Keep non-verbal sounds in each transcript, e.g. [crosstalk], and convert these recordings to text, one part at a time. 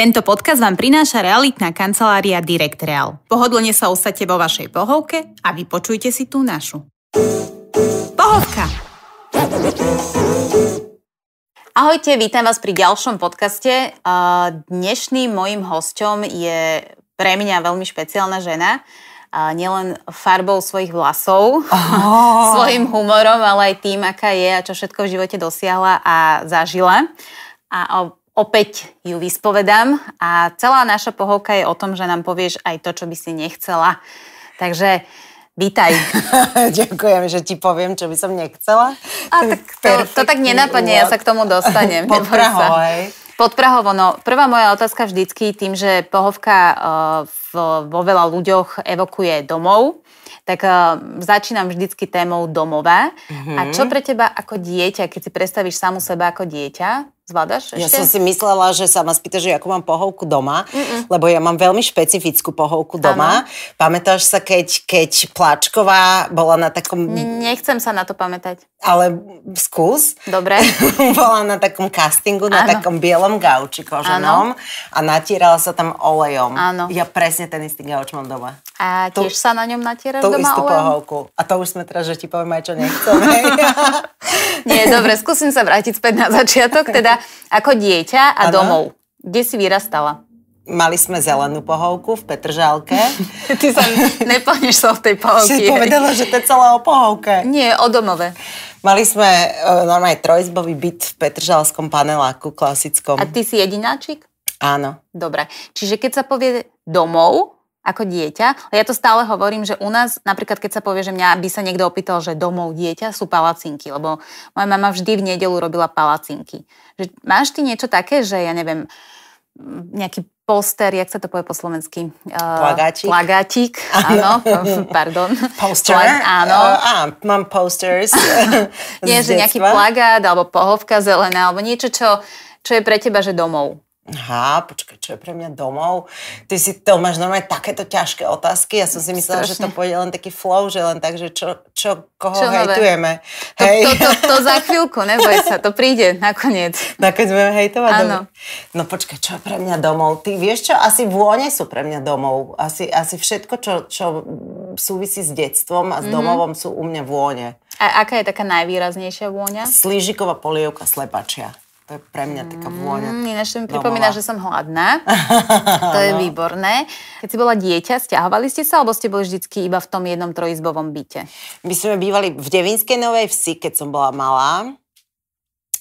Tento podcast vám prináša realitná kancelária Direct Real. Pohodlne sa ostate vo vašej pohovke a vypočujte si tú našu. Pohovka! Ahojte, vítam vás pri ďalšom podcaste. Dnešným mojim hosťom je pre mňa veľmi špeciálna žena, nielen farbou svojich vlasov, oh. [laughs] svojim humorom, ale aj tým, aká je a čo všetko v živote dosiahla a zažila. A o Opäť ju vyspovedám a celá naša pohovka je o tom, že nám povieš aj to, čo by si nechcela. Takže Vítaj. [laughs] Ďakujem, že ti poviem, čo by som nechcela. A tak to, to tak nenápadne, ja sa k tomu dostanem. [laughs] Pod Prahou, hej. Pod Prahovo, no prvá moja otázka vždycky tým, že pohovka e, v, vo veľa ľuďoch evokuje domov, tak e, začínam vždycky témou domova. Mm-hmm. A mhm. čo pre teba ako dieťa, keď si predstavíš samu seba ako dieťa, Zvládaš ešte? Ja som si myslela, že sa ma spýta, že ako mám pohovku doma, Mm-mm. lebo ja mám veľmi špecifickú pohovku doma. Ano. Pamätáš sa, keď, keď Pláčková bola na takom... Ne- nechcem sa na to pamätať. Ale skús. Dobre. [laughs] bola na takom castingu, na ano. takom bielom gauči koženom ano. a natierala sa tam olejom. Ano. Ja presne ten istý gauč mám doma. A tiež tu, sa na ňom natieraš doma istú olejom? pohovku. A to už sme teraz, že ti poviem aj, čo nechcem. [laughs] Nie, dobre, skúsim sa vrátiť späť na začiatok. Teda ako dieťa a ano. domov. Kde si vyrastala? mali sme zelenú pohovku v Petržalke. [laughs] Ty sa nepohneš sa v tej pohovke. Si povedala, že to je celá o pohovke. Nie, o domove. Mali sme uh, normálne trojizbový byt v Petržalskom paneláku klasickom. A ty si jedináčik? Áno. Dobre. Čiže keď sa povie domov, ako dieťa. Ja to stále hovorím, že u nás, napríklad keď sa povie, že mňa by sa niekto opýtal, že domov dieťa sú palacinky, lebo moja mama vždy v nedelu robila palacinky. Že máš ty niečo také, že ja neviem, nejaký poster, jak sa to povie po slovensky? Eh, Plagátik. Plagátik, áno, [laughs] pardon. Poster? Plag, áno. Uh, á, mám posters [laughs] Nie, že nejaký plagát, alebo pohovka zelená, alebo niečo, čo, čo je pre teba, že domov. Aha, počkaj, čo je pre mňa domov? Ty si to máš normálne takéto ťažké otázky. Ja som si myslela, Strašne. že to pôjde len taký flow, že len tak, že čo, čo koho čo hejtujeme. To, Hej. To, to, to, to, za chvíľku, neboj sa, to príde nakoniec. Nakoniec budeme hejtovať. Áno. No počkaj, čo je pre mňa domov? Ty vieš čo, asi vône sú pre mňa domov. Asi, asi všetko, čo, čo súvisí s detstvom a s mm-hmm. domovom sú u mňa vône. A aká je taká najvýraznejšia vôňa? Slížiková polievka slepačia. To je pre mňa taká mm, vôňa. Mm, ináč to mi pripomína, že som hladná. [laughs] To je no. výborné. Keď si bola dieťa, stiahovali ste sa, alebo ste boli vždycky iba v tom jednom trojizbovom byte? My sme bývali v Devinskej Novej Vsi, keď som bola malá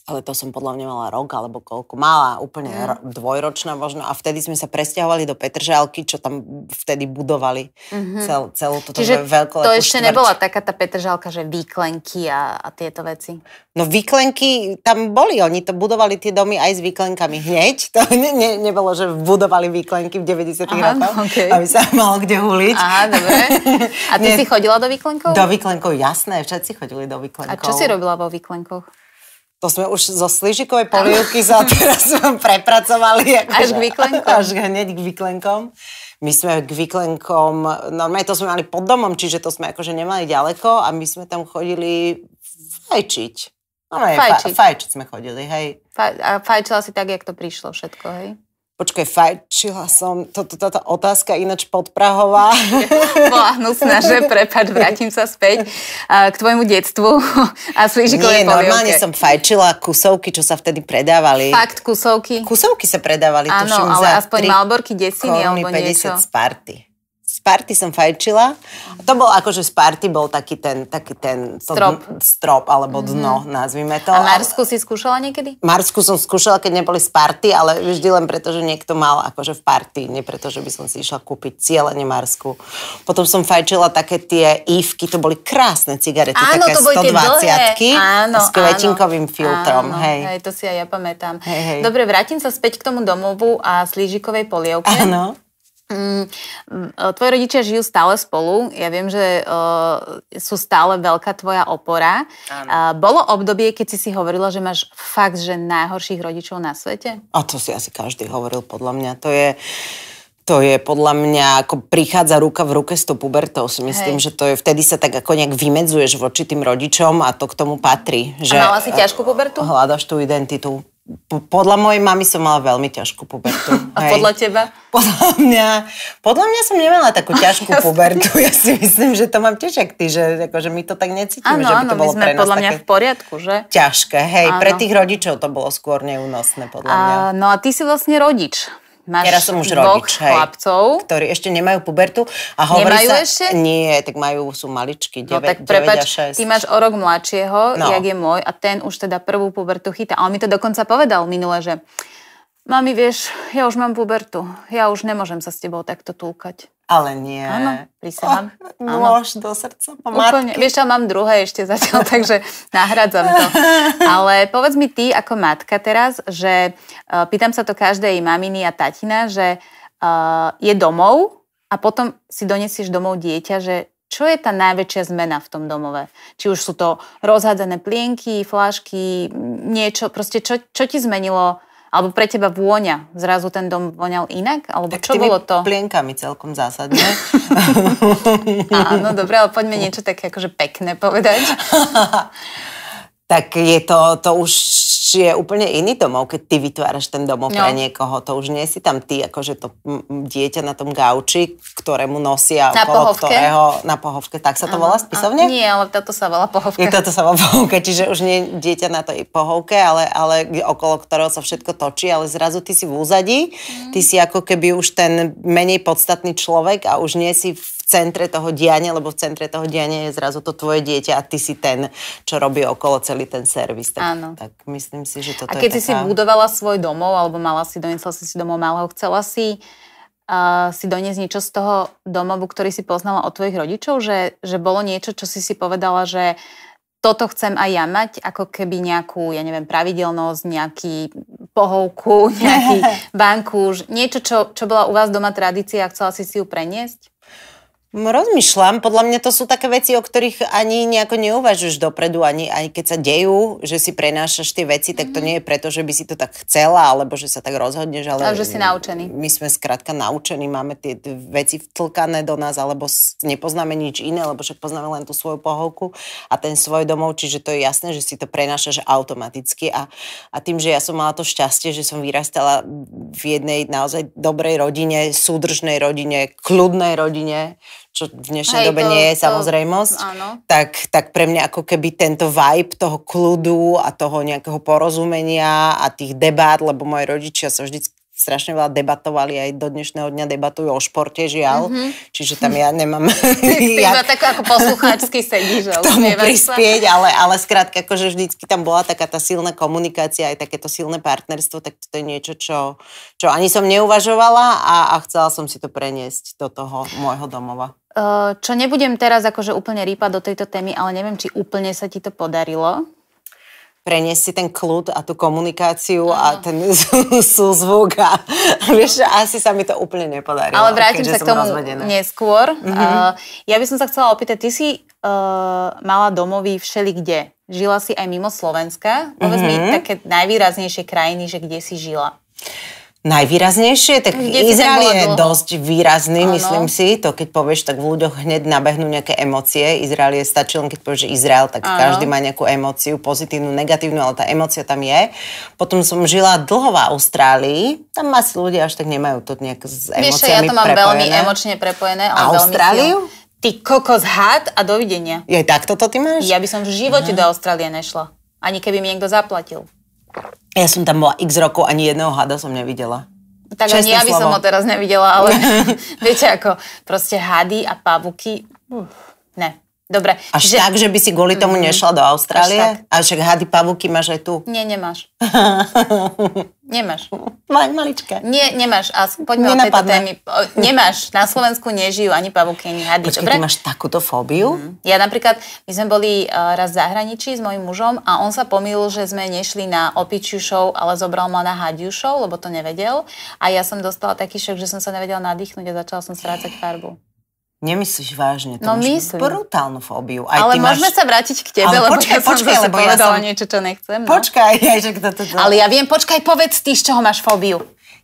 ale to som podľa mňa mala rok alebo koľko, mala úplne mm. dvojročná možno a vtedy sme sa presťahovali do Petržalky, čo tam vtedy budovali mm-hmm. cel, celú túto Čiže to ešte štvrť. nebola taká tá Petržalka, že výklenky a, a tieto veci? No výklenky tam boli, oni to budovali tie domy aj s výklenkami hneď, [laughs] to ne, ne, nebolo, že budovali výklenky v 90 rokoch, okay. aby sa [laughs] malo kde huliť. Aha, dobre. [laughs] A ty ne, si chodila do výklenkov? Do výklenkov, jasné, všetci chodili do výklenkov. A čo si robila vo výklenkoch? To sme už zo slížikovej polievky sa [laughs] teraz prepracovali. Akože, až k vyklenkom. Až hneď k vyklenkom. My sme k vyklenkom, normálne to sme mali pod domom, čiže to sme akože nemali ďaleko a my sme tam chodili fajčiť. No, fajčiť. Fa, fajčiť sme chodili, hej. Fa, a fajčila si tak, jak to prišlo všetko, hej? Počkaj, fajčila som, toto, táto otázka ináč podprahová. [laughs] Bola hnusná, že prepad, vrátim sa späť k tvojmu detstvu a slížikovej Nie, polievke. normálne som fajčila kusovky, čo sa vtedy predávali. Fakt, kusovky? Kusovky sa predávali, Áno, ale za aspoň malborky, desiny alebo niečo. 50 party z party som fajčila. to bol akože z party bol taký ten, taký ten to, strop. strop alebo mhm. dno, mm-hmm. nazvime to. A Marsku si skúšala niekedy? Marsku som skúšala, keď neboli z party, ale vždy len preto, že niekto mal akože v party, nie preto, že by som si išla kúpiť cieľene Marsku. Potom som fajčila také tie ívky, to boli krásne cigarety, áno, také 120 s kvetinkovým áno, filtrom. Áno, hej. hej, to si aj ja pamätám. Hej, hej. Dobre, vrátim sa späť k tomu domovu a slížikovej polievke. Áno. Mm, mm, e, tvoji rodičia žijú stále spolu. Ja viem, že uh, sú stále veľká tvoja opora. Uh, bolo obdobie, keď si si hovorila, že máš fakt, že najhorších rodičov na svete? A to si asi každý hovoril, podľa mňa. To je... To je podľa mňa, ako prichádza ruka v ruke s tou pubertou, si myslím, Hej. že to je, vtedy sa tak ako nejak vymedzuješ voči tým rodičom a to k tomu patrí. Že, a mala si ťažkú pubertu? Hľadaš tú identitu podľa mojej mamy som mala veľmi ťažkú pubertu. [laughs] A hej. podľa teba? Podľa mňa, podľa mňa som nemala takú [laughs] ťažkú pubertu. Ja si myslím, že to mám tiež jak ty, že akože my to tak necítime, áno, že by to áno, bolo my sme pre nás podľa mňa v poriadku, že? Ťažké, hej. Áno. Pre tých rodičov to bolo skôr neúnosné, podľa mňa. A, no a ty si vlastne rodič. Máš Teraz som už rodič, hej, chlapcov. ktorí ešte nemajú pubertu. A hovorí nemajú sa, ešte? Nie, tak majú, sú maličky, 9, no, tak 9 prepač, a 6. Ty máš o rok mladšieho, no. jak je môj, a ten už teda prvú pubertu chytá. A on mi to dokonca povedal minule, že Mami, vieš, ja už mám pubertu. Ja už nemôžem sa s tebou takto túkať. Ale nie. Áno, prísahám. Oh, nôž do srdca po Úplne. Vieš, ja mám druhé ešte zatiaľ, [laughs] takže nahradzam to. [laughs] Ale povedz mi ty ako matka teraz, že uh, pýtam sa to každej maminy a tatina, že uh, je domov a potom si donesieš domov dieťa, že čo je tá najväčšia zmena v tom domove? Či už sú to rozhádzané plienky, flášky, niečo, proste čo, čo ti zmenilo alebo pre teba vôňa? Zrazu ten dom voňal inak? Alebo tak čo bolo to? plienkami celkom zásadne. [laughs] Áno, dobre, ale poďme niečo také akože pekné povedať. [laughs] tak je to, to už Čiže je úplne iný domov, keď ty vytváraš ten domov no. pre niekoho. To už nie si tam ty, akože to dieťa na tom gauči, ktorému nosia na okolo pohovke. ktorého na pohovke. Tak sa to volá spisovne? Nie, ale toto sa volá pohovka. Je toto sa volá pohovka, čiže už nie dieťa na tej pohovke, ale, ale okolo ktorého sa všetko točí, ale zrazu ty si v úzadí, mm. ty si ako keby už ten menej podstatný človek a už nie si v centre toho diania, lebo v centre toho diania je zrazu to tvoje dieťa a ty si ten, čo robí okolo celý ten servis. Tak, Áno. tak myslím si, že toto A keď je si taká... si budovala svoj domov, alebo mala si, doniesla si si domov malého, chcela si uh, si doniesť niečo z toho domovu, ktorý si poznala od tvojich rodičov, že, že bolo niečo, čo si si povedala, že toto chcem aj ja mať, ako keby nejakú, ja neviem, pravidelnosť, nejaký pohovku, nejaký [laughs] banku, niečo, čo, čo bola u vás doma tradícia a chcela si si ju preniesť? Mm, rozmýšľam, podľa mňa to sú také veci, o ktorých ani nejako neuvažuješ dopredu, ani, ani keď sa dejú, že si prenášaš tie veci, tak to mhm. nie je preto, že by si to tak chcela, alebo že sa tak rozhodneš, ale... Ale že si naučený. My sme skrátka naučení, máme tie veci vtlkané do nás, alebo nepoznáme nič iné, lebo však poznáme len tú svoju pohovku a ten svoj domov, čiže to je jasné, že si to prenášaš automaticky a, a tým, že ja som mala to šťastie, že som vyrastala v jednej naozaj dobrej rodine, súdržnej rodine, kľudnej rodine, čo v dnešnej Hej, dobe to, nie je to, samozrejmosť, áno. Tak, tak pre mňa ako keby tento vibe toho kľudu a toho nejakého porozumenia a tých debát, lebo moji rodičia sa vždy strašne veľa debatovali, aj do dnešného dňa debatujú o športe, žiaľ. Mm-hmm. Čiže tam ja nemám... Ty [laughs] [laughs] jak... iba tak ako poslucháčsky sedíš, K tomu prispieť, sa. ale, ale skrátka, akože vždycky tam bola taká tá silná komunikácia, aj takéto silné partnerstvo, tak to je niečo, čo, čo ani som neuvažovala a, a chcela som si to preniesť do toho môjho domova. Ehm, čo nebudem teraz akože úplne rýpať do tejto témy, ale neviem, či úplne sa ti to podarilo. Preniesť si ten kľud a tú komunikáciu no. a ten [laughs] súzvuk a vieš, asi sa mi to úplne nepodarilo. Ale vrátim sa k tomu rozvedená. neskôr. Mm-hmm. Uh, ja by som sa chcela opýtať, ty si uh, mala domový všeli kde. Žila si aj mimo Slovenska. Povedz mm-hmm. mi mhm. také najvýraznejšie krajiny, že kde si žila najvýraznejšie, tak Kde Izrael je dosť výrazný, ano. myslím si. To keď povieš, tak v ľuďoch hneď nabehnú nejaké emócie. Izrael je stačí len keď povieš Izrael, tak ano. každý má nejakú emóciu, pozitívnu, negatívnu, ale tá emócia tam je. Potom som žila dlho v Austrálii. Tam asi ľudia až tak nemajú to nejak s emóciami Vieš, ja to mám prepojené. veľmi emočne prepojené. Ale Austráliu? Veľmi ty kokos had a dovidenia. Je takto to ty máš? Ja by som v živote Aha. Mhm. do Austrálie nešla. Ani keby mi niekto zaplatil. Ja som tam bola x rokov, ani jedného hada som nevidela. Tak Čestné ani ja by slovo. som ho teraz nevidela, ale [laughs] viete ako, proste hady a pavuky, uh, ne. Dobre. Až že... tak, že by si kvôli tomu mm, nešla do Austrálie? A však hady pavúky máš aj tu. Nie, nemáš. [laughs] nemáš. Maj, maličké. Nie, nemáš. A poďme o tejto témy. Nemáš. Na Slovensku nežijú ani pavúky, ani hady. Počkej, Dobre? ty máš takúto fóbiu? Mm. Ja napríklad, my sme boli e, raz v zahraničí s mojim mužom a on sa pomýlil, že sme nešli na opičiu show, ale zobral ma na hadiu show, lebo to nevedel. A ja som dostala taký šok, že som sa nevedela nadýchnuť a začala som strácať farbu. Nemyslíš vážne to no, myslím. brutálnu fóbiu. Aj ale môžeme máš... sa vrátiť k tebe, ale lebo počkaj, ja počkaj, som lebo ja som... niečo, čo nechcem. No? Počkaj, ja, [laughs] že kto to... Ale ja viem, počkaj, povedz ty, z čoho máš fóbiu.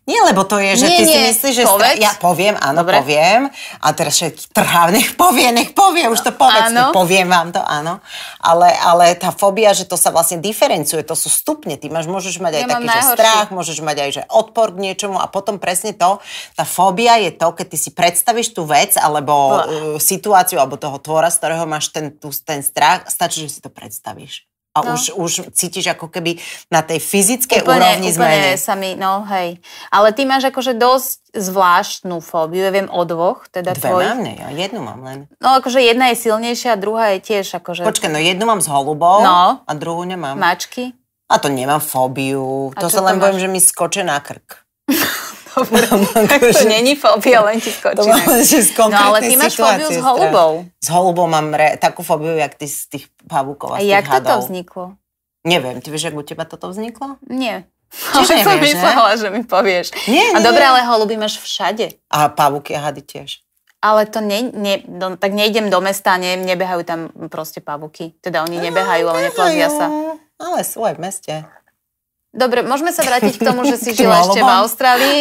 Nie, lebo to je, že nie, ty nie. si myslíš, že... Stra... Ja poviem, áno, Dobre. poviem. A teraz všetky trhá, nech povie, nech povie, už to povedz, áno. poviem vám to, áno. Ale, ale tá fobia, že to sa vlastne diferencuje, to sú stupne. Ty máš, môžeš mať aj ja taký, že strach, môžeš mať aj že odpor k niečomu a potom presne to, tá fóbia je to, keď ty si predstavíš tú vec alebo uh, situáciu alebo toho tvora, z ktorého máš ten, tú, ten strach, stačí, že si to predstavíš a no. už, už cítiš ako keby na tej fyzickej úplne, úrovni úplne zmeny. sa mi, no hej. Ale ty máš akože dosť zvláštnu fóbiu, ja viem o dvoch, teda Dve tvoj... mám, ne, ja jednu mám len. No akože jedna je silnejšia a druhá je tiež akože... Počkaj, no jednu mám s holubou no. a druhú nemám. Mačky? A to nemám fóbiu, a to sa len máš? bojím, že mi skoče na krk hovoril. [laughs] tak to není fóbia, len ti skočí. no ale ty máš fóbiu s holubou. S holubou mám re, takú fóbiu, jak ty z tých pavúkov a, a z tých jak hadov. vzniklo? Neviem, ty vieš, jak u teba toto vzniklo? Nie. Čiže [laughs] som myslela, že mi povieš. Nie, nie, a dobre, ale holuby máš všade. A pavúky a hady tiež. Ale to ne, ne, do, no, tak nejdem do mesta, ne, nebehajú tam proste pavúky. Teda oni no, nebehajú, ale neplazia sa. Ale sú aj v meste. Dobre, môžeme sa vrátiť k tomu, že si žila ešte v Austrálii.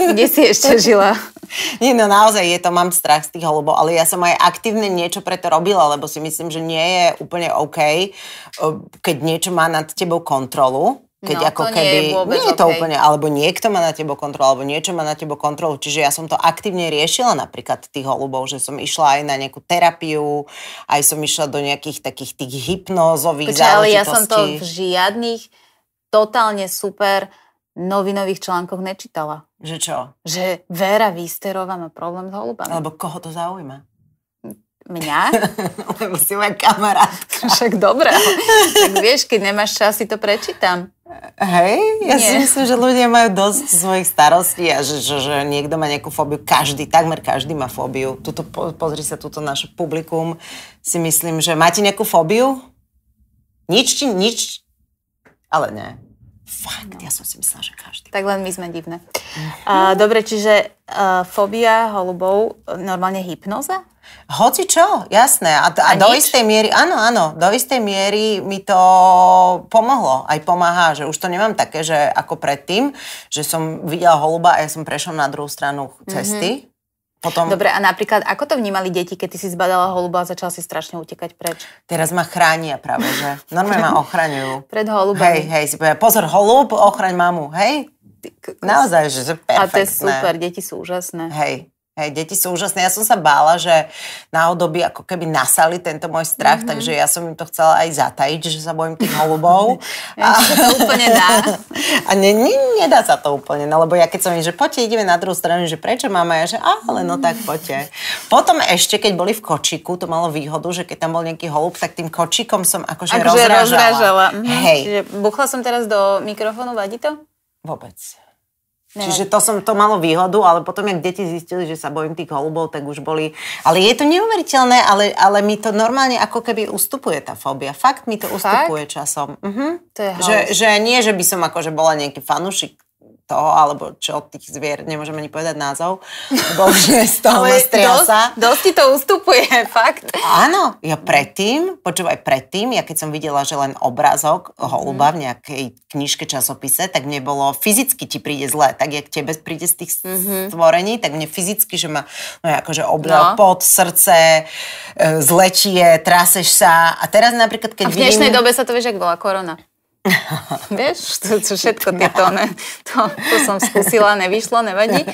Kde si ešte [laughs] žila? Nie, no naozaj je to, mám strach z tých holubov, ale ja som aj aktívne niečo preto robila, lebo si myslím, že nie je úplne OK, eh, keď niečo má nad tebou kontrolu, keď no, ako to keby, nie je, nie je to okay. úplne, alebo niekto má na tebo kontrolu, alebo niečo má na tebo kontrolu, čiže ja som to aktívne riešila napríklad tých holubov, že som išla aj na nejakú terapiu, aj som išla do nejakých takých tých hypnózových Počkej, ale ja som to v žiadnych totálne super novinových článkoch nečítala. Že čo? Že Vera Výsterová má problém s holubami. Alebo koho to zaujíma? Mňa? [laughs] Lebo si moja kamarátka. [laughs] Však dobre. tak vieš, keď nemáš čas, si to prečítam. Hej, ja Nie. si myslím, že ľudia majú dosť svojich starostí a že, že, že niekto má nejakú fóbiu. Každý, takmer každý má fóbiu. Tuto, pozri sa, túto naše publikum si myslím, že máte nejakú fóbiu? Nič, nič ale nie. Fakt, no. ja som si myslela, že každý. Tak len my sme divné. Uh, dobre, čiže uh, fóbia holubov, normálne hypnoza? Hoci čo, jasné. A, a, a do nič? istej miery, áno, áno, do istej miery mi to pomohlo, aj pomáha, že už to nemám také, že ako predtým, že som videla holuba a ja som prešla na druhú stranu cesty. Mm-hmm potom... Dobre, a napríklad, ako to vnímali deti, keď ty si zbadala holuba a začala si strašne utekať preč? Teraz ma chránia práve, že? Normálne ma ochraňujú. [laughs] Pred holubami. Hej, hej, si povedal, pozor, holub, ochraň mamu, hej? Ty, Naozaj, že, že perfektné. A to je super, deti sú úžasné. Hej, Hej, deti sú úžasné. Ja som sa bála, že na odoby ako keby nasali tento môj strach, mm-hmm. takže ja som im to chcela aj zatajiť, že sa bojím tých holubov. [laughs] a to úplne dá. [laughs] A ne, ne, nedá sa to úplne, no lebo ja keď som im, že poďte, ideme na druhú stranu, že prečo máme ja že ale no tak poďte. Potom ešte, keď boli v kočiku, to malo výhodu, že keď tam bol nejaký holub, tak tým kočikom som akože, akože rozrážala. rozrážala. Mm-hmm. Hej. Čiže buchla som teraz do mikrofónu, vadí to? Vôbec. Čiže to, som, to malo výhodu, ale potom, jak deti zistili, že sa bojím tých holubov, tak už boli... Ale je to neuveriteľné, ale, ale mi to normálne ako keby ustupuje tá fóbia. Fakt mi to Fakt? ustupuje časom. huh mhm. To je že, že nie, že by som akože bola nejaký fanúšik toho, alebo čo od tých zvier, nemôžem ani povedať názov, lebo už [laughs] je z toho Ale dosť, dosť ti to ustupuje, [laughs] fakt. Áno, ja predtým, počúvaj, predtým, ja keď som videla, že len obrázok holuba mm. v mhm. nejakej knižke, časopise, tak mne bolo, fyzicky ti príde zle, tak jak tebe príde z tých mm-hmm. stvorení, tak mne fyzicky, že ma no, akože oblal no. pod srdce, e, zlečie, traseš sa. A teraz napríklad, keď vidím... A v dnešnej vidím... dobe sa to vieš, ak bola korona. [laughs] Vieš, to, to všetko [laughs] tieto, ne, to, to som skúsila, nevyšlo, nevadí.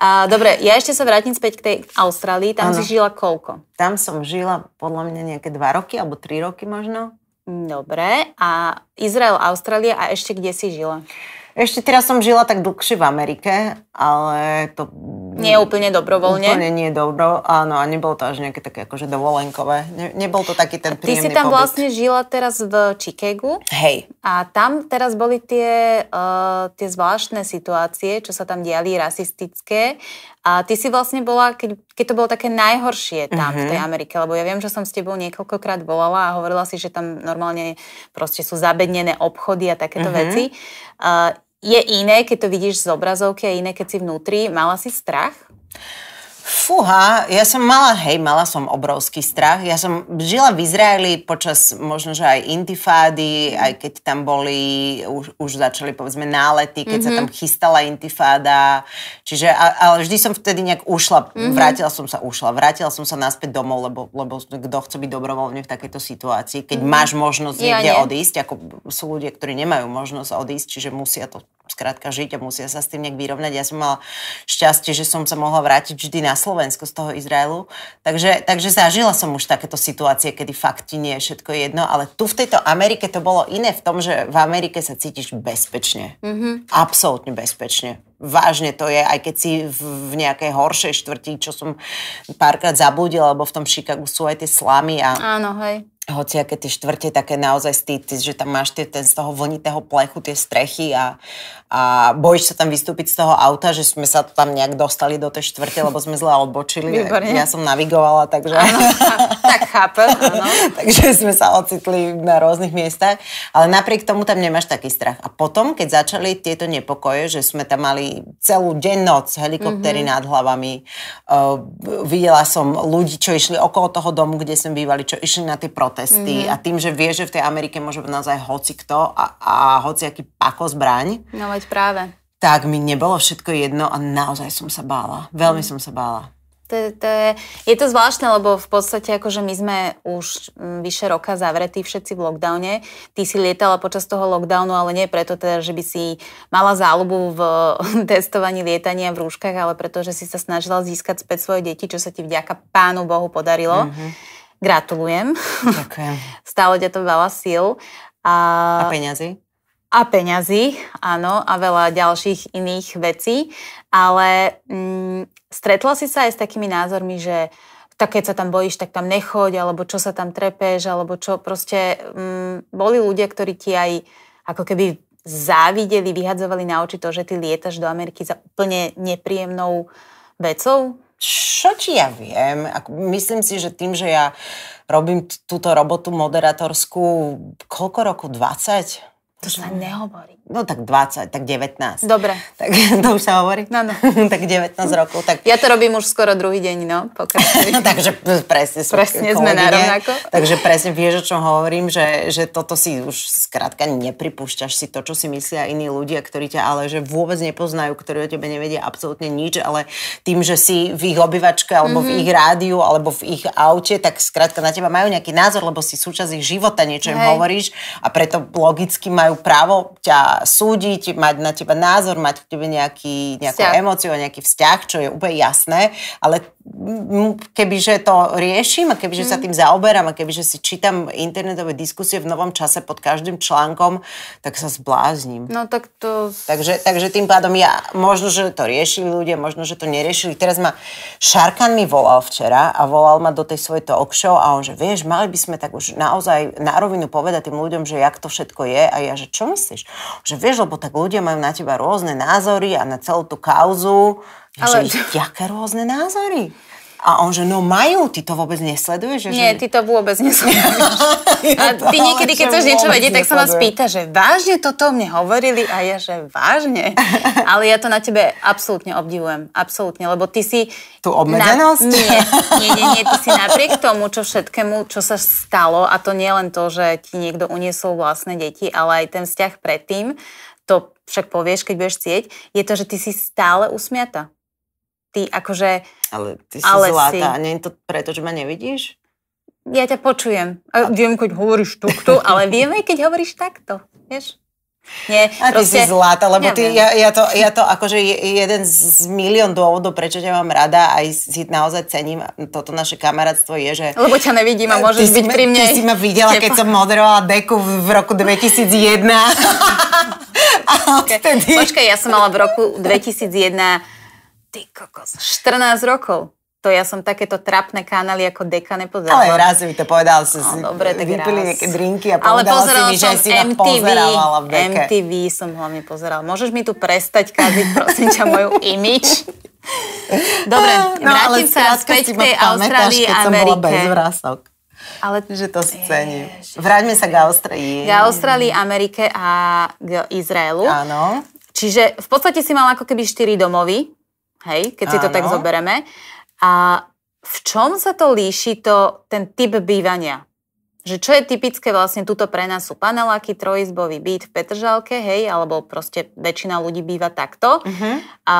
A, dobre, ja ešte sa vrátim späť k tej Austrálii. Tam ano. si žila koľko? Tam som žila podľa mňa nejaké dva roky alebo tri roky možno. Dobre, a Izrael, Austrália a ešte kde si žila? Ešte teraz som žila tak dlhšie v Amerike, ale to... Nie úplne dobrovoľne. Úplne nie dobro, áno, a nebolo to až nejaké také akože dovolenkové. Ne, nebol to taký ten príjemný Ty si tam pobyt. vlastne žila teraz v Chicagu. Hej. A tam teraz boli tie, uh, tie zvláštne situácie, čo sa tam diali, rasistické. A ty si vlastne bola, keď, keď to bolo také najhoršie tam mm-hmm. v tej mhm. Amerike, lebo ja viem, že som s tebou niekoľkokrát volala a hovorila si, že tam normálne proste sú zabednené obchody a takéto mm-hmm. veci. Uh, je iné, keď to vidíš z obrazovky a iné, keď si vnútri. Mala si strach? Fúha, ja som mala, hej, mala som obrovský strach. Ja som žila v Izraeli počas možno, že aj intifády, mhm. aj keď tam boli, už, už začali povedzme nálety, keď mm-hmm. sa mhm. tam chystala intifáda. Čiže, ale vždy som vtedy nejak ušla, mm-hmm. vrátila som sa, ušla, vrátila som sa naspäť domov, lebo, lebo kto chce byť dobrovoľne v takejto situácii, keď mm-hmm. máš možnosť niekde ja, nie. odísť, ako sú ľudia, ktorí nemajú možnosť odísť, čiže musia to zkrátka žiť a musia sa s tým nejak vyrovnať. Ja som mala šťastie, že som sa mohla vrátiť vždy na Slovensko z toho Izraelu. Takže, takže zažila som už takéto situácie, kedy fakt ti nie je všetko jedno, ale tu v tejto Amerike to bolo iné v tom, že v Amerike sa cítiš bezpečne. Mm-hmm. Absolútne bezpečne vážne to je, aj keď si v nejakej horšej štvrti, čo som párkrát zabudila, lebo v tom Chicagu sú aj tie slamy a... Áno, hej hociaké tie štvrte také naozaj stýty, že tam máš tie, ten z toho vlnitého plechu, tie strechy a, a bojíš sa tam vystúpiť z toho auta, že sme sa tam nejak dostali do tej štvrte, lebo sme zle odbočili. Výborné. Ja som navigovala, takže... Ano, [laughs] tak chápem, áno. [laughs] takže sme sa ocitli na rôznych miestach, ale napriek tomu tam nemáš taký strach. A potom, keď začali tieto nepokoje, že sme tam mali celú deň, noc, helikoptery mm-hmm. nad hlavami, uh, videla som ľudí, čo išli okolo toho domu, kde sme bývali, čo išli na tie protesty testy mm-hmm. a tým, že vie, že v tej Amerike môže byť naozaj hoci kto a, a aký pako zbraň. No veď práve. Tak mi nebolo všetko jedno a naozaj som sa bála. Veľmi mm. som sa bála. To, to je, je to zvláštne, lebo v podstate akože my sme už mm, vyše roka zavretí všetci v lockdowne. Ty si lietala počas toho lockdownu, ale nie preto teda, že by si mala záľubu v [laughs] testovaní lietania v rúškach, ale preto, že si sa snažila získať späť svoje deti, čo sa ti vďaka pánu Bohu podarilo. Mm-hmm. Gratulujem. Ďakujem. [laughs] Stále ťa to veľa síl. A, a peňazí? A peňazí, áno, a veľa ďalších iných vecí. Ale mm, stretla si sa aj s takými názormi, že tak keď sa tam bojíš, tak tam nechoď, alebo čo sa tam trepeš, alebo čo proste... Mm, boli ľudia, ktorí ti aj ako keby závideli, vyhadzovali na oči to, že ty lietaš do Ameriky za úplne nepríjemnou vecou? čo ti ja viem? Myslím si, že tým, že ja robím túto robotu moderatorskú, koľko roku? 20? To sa nehovorí no tak 20, tak 19. Dobre. [laughs] Tak to už sa hovorí? No, no. [laughs] tak 19 rokov. Tak... Ja to robím už skoro druhý deň, no. [laughs] no takže presne, presne sme na rovnako. Takže presne vieš, o čom hovorím, že, že toto si už skrátka nepripúšťaš si to, čo si myslia iní ľudia, ktorí ťa ale že vôbec nepoznajú, ktorí o tebe nevedia absolútne nič, ale tým, že si v ich obyvačke alebo mm-hmm. v mhm. ich rádiu alebo v ich aute, tak skrátka na teba majú nejaký názor, lebo si súčasť ich života, niečo im hovoríš a preto logicky majú právo ťa súdiť, mať na teba názor, mať v tebe nejaký, nejakú vzťah. emóciu, nejaký vzťah, čo je úplne jasné, ale kebyže to riešim a kebyže mm. sa mhm. tým zaoberám a kebyže si čítam internetové diskusie v novom čase pod každým článkom, tak sa zblázním. No tak to... Takže, takže tým pádom ja, možno, že to riešili ľudia, možno, že to neriešili. Teraz ma Šarkan mi volal včera a volal ma do tej svojej talk show a on, že vieš, mali by sme tak už naozaj na rovinu povedať tým ľuďom, že jak to všetko je a ja, že čo myslíš? že vieš, lebo tak ľudia majú na teba rôzne názory a na celú tú kauzu. Ale... Že, jaké rôzne názory? A on že, no majú, ty to vôbec nesleduješ? Že, Nie, že... ty to vôbec [laughs] nesleduješ. a ty niekedy, keď chceš niečo vedieť, tak sa vás pýta, že vážne toto mne hovorili a ja, že vážne. Ale ja to na tebe absolútne obdivujem. Absolútne, lebo ty si... Tu obmedzenosť? Na... Nie, nie, nie, nie, ty si napriek tomu, čo všetkému, čo sa stalo, a to nie len to, že ti niekto uniesol vlastné deti, ale aj ten vzťah predtým, to však povieš, keď budeš cieť, je to, že ty si stále usmiata ty akože... Ale ty si ale zlatá, si... nie je to preto, že ma nevidíš? Ja ťa počujem. A a... E, viem, keď hovoríš takto, [laughs] ale vieme, keď hovoríš takto, vieš? Nie, a ty proste, si zlata, lebo neviem. ty, ja, ja, to, ja to akože jeden z milión dôvodov, prečo ťa mám rada, aj si naozaj cením, toto naše kamarátstvo je, že... Lebo ťa nevidím a môžeš byť ma, pri mne. Ty si ma videla, Tepo. keď som moderovala deku v, v roku 2001. [laughs] [laughs] a okay. Vtedy... Počkaj, ja som mala v roku 2001 Ty kokos. 14 rokov. To ja som takéto trapné kanály ako deka nepozerala. Ale raz mi to povedal, si no, dobre, tak vypili nejaké drinky a Ale pozeral si mi, že si MTV, v deke. MTV som hlavne pozerala. Môžeš mi tu prestať kaziť, [laughs] prosím ťa, moju imič? Dobre, ah, no, vrátim sa späť k tej Austrálii, Amerike. Som bola bez Ale že to scéni. Vráťme sa k Austrálii. K Austrálii, Amerike a k Izraelu. Áno. Čiže v podstate si mal ako keby štyri domovy hej, keď si to tak zobereme. A v čom sa to líši, to, ten typ bývania? Že čo je typické vlastne tuto pre nás sú paneláky, trojizbový byt v Petržalke, hej, alebo proste väčšina ľudí býva takto. Uh-huh. A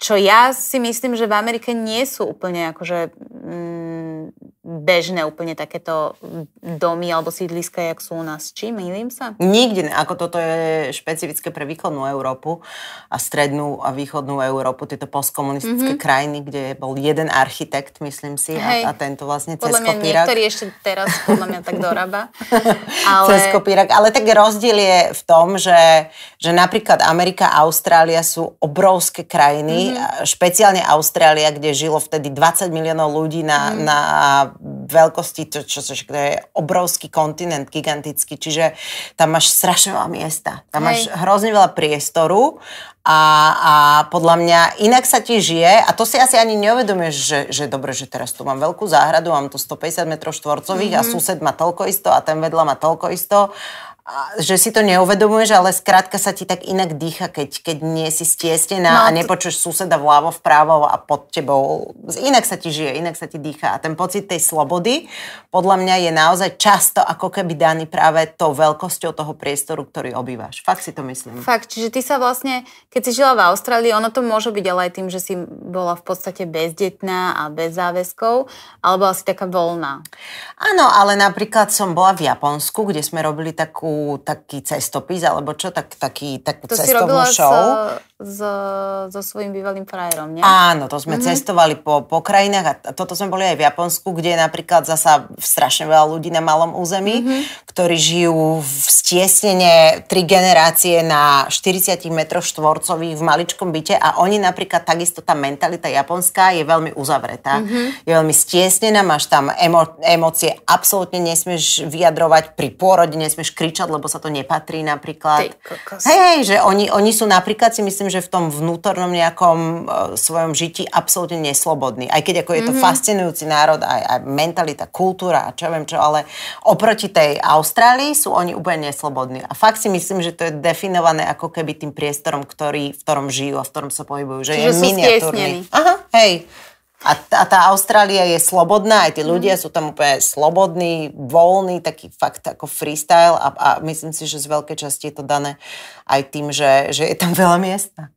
čo ja si myslím, že v Amerike nie sú úplne akože... Mm, bežné úplne takéto domy alebo sídliska, jak sú u nás. Či milím sa? Nikde. Ne. Ako toto je špecifické pre východnú Európu a strednú a východnú Európu, tieto postkomunistické mm-hmm. krajiny, kde bol jeden architekt, myslím si, a, a tento vlastne cez Podľa mňa kopírak. niektorí ešte teraz podľa mňa tak dorába. [laughs] Ale... Cez kopírak. Ale tak rozdiel je v tom, že, že napríklad Amerika a Austrália sú obrovské krajiny, mm-hmm. špeciálne Austrália, kde žilo vtedy 20 miliónov ľudí na, mm-hmm. na veľkosti, to, čo, čo, to je obrovský kontinent, gigantický, čiže tam máš strašne veľa miesta. Tam Hej. máš hrozne veľa priestoru a, a podľa mňa inak sa ti žije a to si asi ani neuvedomuješ, že, že dobre, že teraz tu mám veľkú záhradu, mám tu 150 m štvorcových mm-hmm. a mhm. sused má toľko isto a ten vedľa má toľko isto že si to neuvedomuješ, ale skrátka sa ti tak inak dýcha, keď, keď nie si stiesnená no, a nepočuješ suseda vľavo, vpravo a pod tebou. Inak sa ti žije, inak sa ti dýcha. A ten pocit tej slobody podľa mňa je naozaj často ako keby daný práve tou veľkosťou toho priestoru, ktorý obývaš. Fakt si to myslím. Fakt, čiže ty sa vlastne, keď si žila v Austrálii, ono to môže byť ale aj tým, že si bola v podstate bezdetná a bez záväzkov, alebo asi taká voľná. Áno, ale napríklad som bola v Japonsku, kde sme robili takú takú, taký cestopis, alebo čo, tak, taký, takú to cestovnú show. S so, so svojím bývalým frajerom, nie? Áno, to sme mm-hmm. cestovali po, po krajinách a toto sme boli aj v Japonsku, kde je napríklad zasa strašne veľa ľudí na malom území, mm-hmm. ktorí žijú v stiesnenie tri generácie na 40 metroch štvorcových v maličkom byte a oni napríklad takisto tá mentalita japonská je veľmi uzavretá, mm-hmm. je veľmi stiesnená, máš tam emo, emócie, absolútne nesmieš vyjadrovať pri pôrode, nesmieš kričať, lebo sa to nepatrí napríklad. Hej, hej, že oni, oni sú napríklad si myslím, že v tom vnútornom nejakom e, svojom žití absolútne neslobodný. Aj keď ako je to mm-hmm. fascinujúci národ, aj, aj mentalita, kultúra a čo viem čo, ale oproti tej Austrálii sú oni úplne neslobodní. A fakt si myslím, že to je definované ako keby tým priestorom, ktorý, v ktorom žijú a v ktorom sa pohybujú. Že Čiže je miniatúrny. Aha, hej. A tá, tá Austrália je slobodná, aj tí ľudia mm. sú tam úplne slobodní, voľní, taký fakt ako freestyle a, a myslím si, že z veľkej časti je to dané aj tým, že, že je tam veľa miesta.